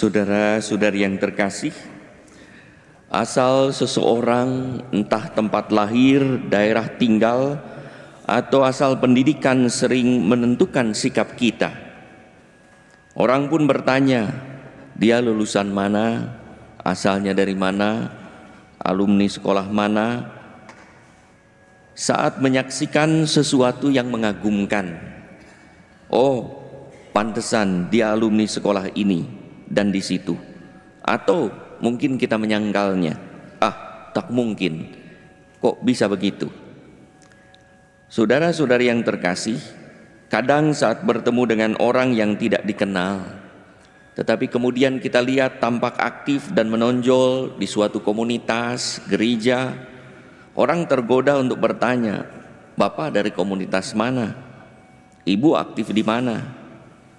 Saudara-saudari yang terkasih, asal seseorang entah tempat lahir, daerah tinggal, atau asal pendidikan sering menentukan sikap kita. Orang pun bertanya, dia lulusan mana, asalnya dari mana, alumni sekolah mana, saat menyaksikan sesuatu yang mengagumkan. Oh, pantesan dia alumni sekolah ini dan di situ. Atau mungkin kita menyangkalnya. Ah, tak mungkin. Kok bisa begitu? Saudara-saudari yang terkasih, kadang saat bertemu dengan orang yang tidak dikenal, tetapi kemudian kita lihat tampak aktif dan menonjol di suatu komunitas, gereja, orang tergoda untuk bertanya, "Bapak dari komunitas mana? Ibu aktif di mana?"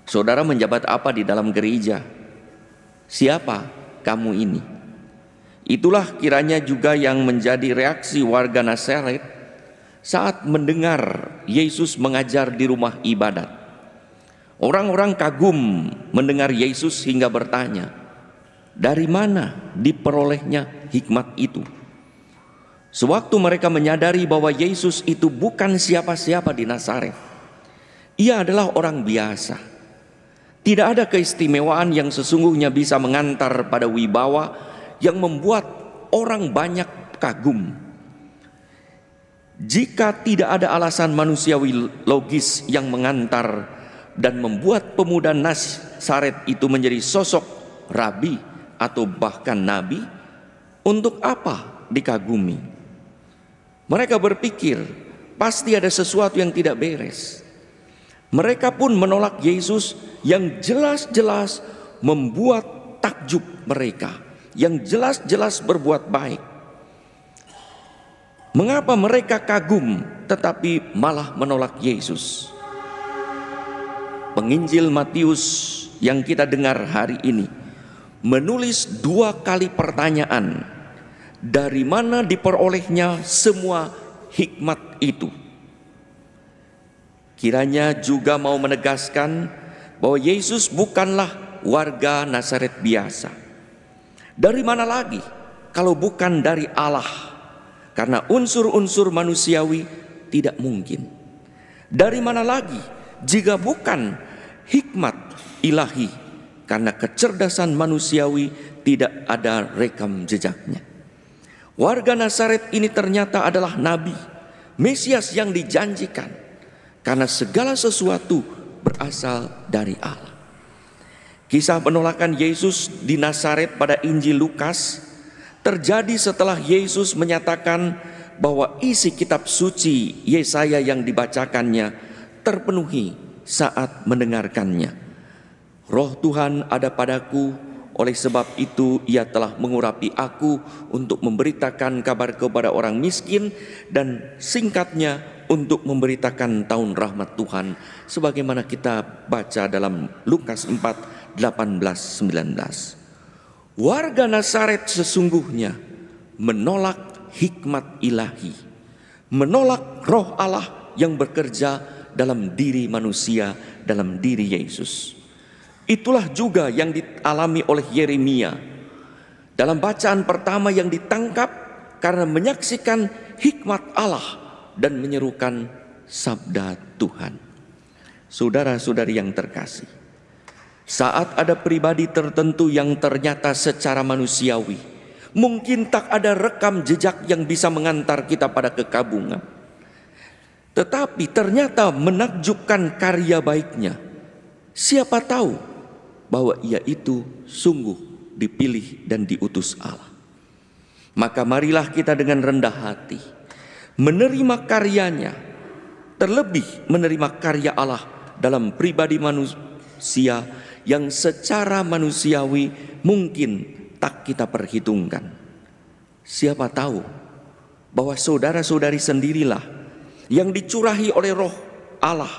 Saudara menjabat apa di dalam gereja? Siapa kamu ini? Itulah kiranya juga yang menjadi reaksi warga Nazaret saat mendengar Yesus mengajar di rumah ibadat. Orang-orang kagum mendengar Yesus hingga bertanya, "Dari mana diperolehnya hikmat itu?" Sewaktu mereka menyadari bahwa Yesus itu bukan siapa-siapa di Nasaret, ia adalah orang biasa tidak ada keistimewaan yang sesungguhnya bisa mengantar pada wibawa yang membuat orang banyak kagum. Jika tidak ada alasan manusiawi logis yang mengantar dan membuat pemuda Nasaret itu menjadi sosok rabi atau bahkan nabi, untuk apa dikagumi? Mereka berpikir pasti ada sesuatu yang tidak beres. Mereka pun menolak Yesus yang jelas-jelas membuat takjub mereka, yang jelas-jelas berbuat baik. Mengapa mereka kagum tetapi malah menolak Yesus? Penginjil Matius yang kita dengar hari ini menulis dua kali pertanyaan: dari mana diperolehnya semua hikmat itu? Kiranya juga mau menegaskan bahwa Yesus bukanlah warga Nazaret biasa. Dari mana lagi kalau bukan dari Allah? Karena unsur-unsur manusiawi tidak mungkin. Dari mana lagi jika bukan hikmat ilahi? Karena kecerdasan manusiawi tidak ada rekam jejaknya. Warga Nazaret ini ternyata adalah nabi, Mesias yang dijanjikan karena segala sesuatu berasal dari Allah. Kisah penolakan Yesus di Nazaret pada Injil Lukas terjadi setelah Yesus menyatakan bahwa isi kitab suci Yesaya yang dibacakannya terpenuhi saat mendengarkannya. Roh Tuhan ada padaku, oleh sebab itu ia telah mengurapi aku untuk memberitakan kabar kepada orang miskin dan singkatnya untuk memberitakan tahun rahmat Tuhan sebagaimana kita baca dalam Lukas 4 18 19. Warga Nasaret sesungguhnya menolak hikmat ilahi, menolak roh Allah yang bekerja dalam diri manusia, dalam diri Yesus. Itulah juga yang dialami oleh Yeremia. Dalam bacaan pertama yang ditangkap karena menyaksikan hikmat Allah dan menyerukan sabda Tuhan. Saudara-saudari yang terkasih, saat ada pribadi tertentu yang ternyata secara manusiawi, mungkin tak ada rekam jejak yang bisa mengantar kita pada kekabungan. Tetapi ternyata menakjubkan karya baiknya. Siapa tahu bahwa ia itu sungguh dipilih dan diutus Allah. Maka marilah kita dengan rendah hati menerima karyanya, terlebih menerima karya Allah dalam pribadi manusia yang secara manusiawi mungkin tak kita perhitungkan. Siapa tahu bahwa saudara-saudari sendirilah yang dicurahi oleh roh Allah,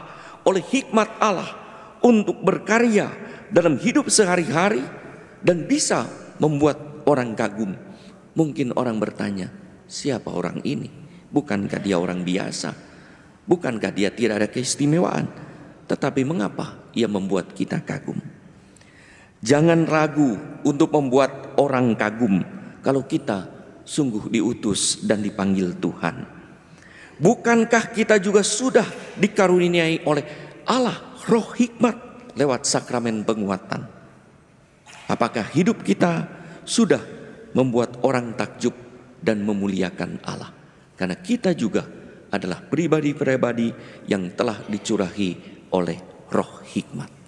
oleh hikmat Allah untuk berkarya dalam hidup sehari-hari dan bisa membuat orang kagum. Mungkin orang bertanya, siapa orang ini? Bukankah dia orang biasa? Bukankah dia tidak ada keistimewaan? Tetapi mengapa ia membuat kita kagum? Jangan ragu untuk membuat orang kagum kalau kita sungguh diutus dan dipanggil Tuhan. Bukankah kita juga sudah dikaruniai oleh Allah roh hikmat lewat sakramen penguatan? Apakah hidup kita sudah membuat orang takjub dan memuliakan Allah? Karena kita juga adalah pribadi-pribadi yang telah dicurahi oleh roh hikmat.